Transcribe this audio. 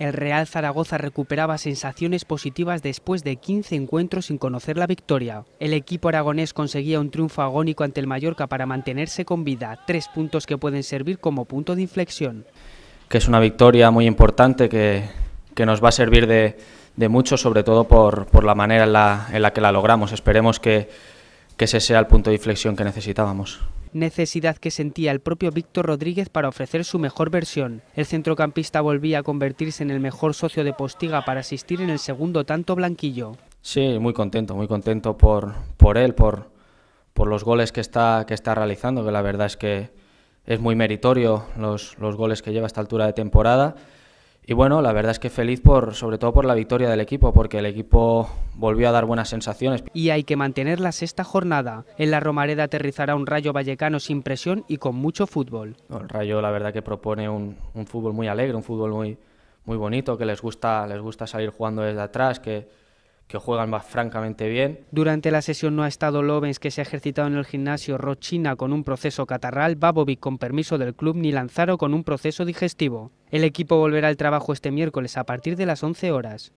El Real Zaragoza recuperaba sensaciones positivas después de 15 encuentros sin conocer la victoria. El equipo aragonés conseguía un triunfo agónico ante el Mallorca para mantenerse con vida, tres puntos que pueden servir como punto de inflexión. Que es una victoria muy importante que, nos va a servir de, mucho, sobre todo por, la manera en la, que la logramos. Esperemos que ese sea el punto de inflexión que necesitábamos necesidad que sentía el propio Víctor Rodríguez para ofrecer su mejor versión. El centrocampista volvía a convertirse en el mejor socio de Postiga para asistir en el segundo tanto blanquillo. Sí, muy contento, muy contento por, por él, por, por los goles que está, que está realizando, que la verdad es que es muy meritorio los, los goles que lleva a esta altura de temporada y bueno, la verdad es que feliz por, sobre todo por la victoria del equipo, porque el equipo volvió a dar buenas sensaciones. Y hay que mantenerlas esta jornada. En la Romareda aterrizará un Rayo Vallecano sin presión y con mucho fútbol. El Rayo la verdad que propone un, fútbol muy alegre, un fútbol muy, muy bonito, que les gusta, les gusta salir jugando desde atrás, que, que juegan más francamente bien. Durante la sesión no ha estado Lovens, que se ha ejercitado en el gimnasio Rochina con un proceso catarral, Babovic con permiso del club, ni Lanzaro con un proceso digestivo. El equipo volverá al trabajo este miércoles a partir de las 11 horas.